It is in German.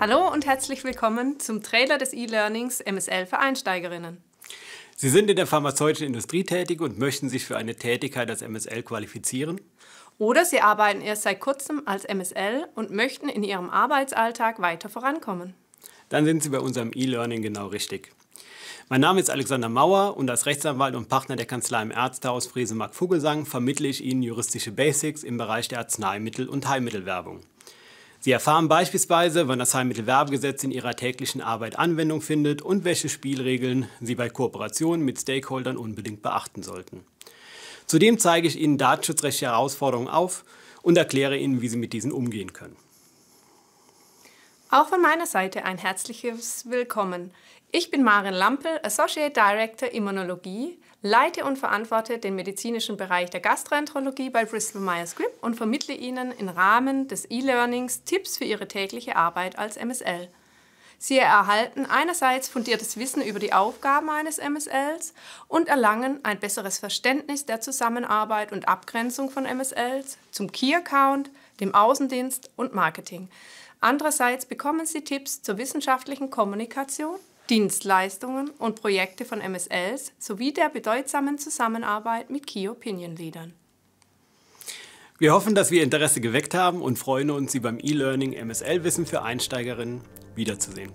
Hallo und herzlich willkommen zum Trailer des E-Learnings MSL für Einsteigerinnen. Sie sind in der pharmazeutischen Industrie tätig und möchten sich für eine Tätigkeit als MSL qualifizieren? Oder Sie arbeiten erst seit kurzem als MSL und möchten in Ihrem Arbeitsalltag weiter vorankommen? Dann sind Sie bei unserem E-Learning genau richtig. Mein Name ist Alexander Mauer und als Rechtsanwalt und Partner der Kanzlei im Ärztehaus Fresemark Vogelsang vermittle ich Ihnen juristische Basics im Bereich der Arzneimittel- und Heilmittelwerbung. Sie erfahren beispielsweise, wann das Heilmittelwerbegesetz in Ihrer täglichen Arbeit Anwendung findet und welche Spielregeln Sie bei Kooperationen mit Stakeholdern unbedingt beachten sollten. Zudem zeige ich Ihnen datenschutzrechtliche Herausforderungen auf und erkläre Ihnen, wie Sie mit diesen umgehen können. Auch von meiner Seite ein herzliches Willkommen. Ich bin Maren Lampel, Associate Director Immunologie, leite und verantworte den medizinischen Bereich der Gastroenterologie bei Bristol Myers Squibb und vermittle Ihnen im Rahmen des E-Learnings Tipps für Ihre tägliche Arbeit als MSL. Sie erhalten einerseits fundiertes Wissen über die Aufgaben eines MSLs und erlangen ein besseres Verständnis der Zusammenarbeit und Abgrenzung von MSLs zum Key Account, dem Außendienst und Marketing. Andererseits bekommen Sie Tipps zur wissenschaftlichen Kommunikation Dienstleistungen und Projekte von MSLs sowie der bedeutsamen Zusammenarbeit mit Key Opinion Leadern. Wir hoffen, dass wir Interesse geweckt haben und freuen uns, Sie beim E-Learning MSL-Wissen für Einsteigerinnen wiederzusehen.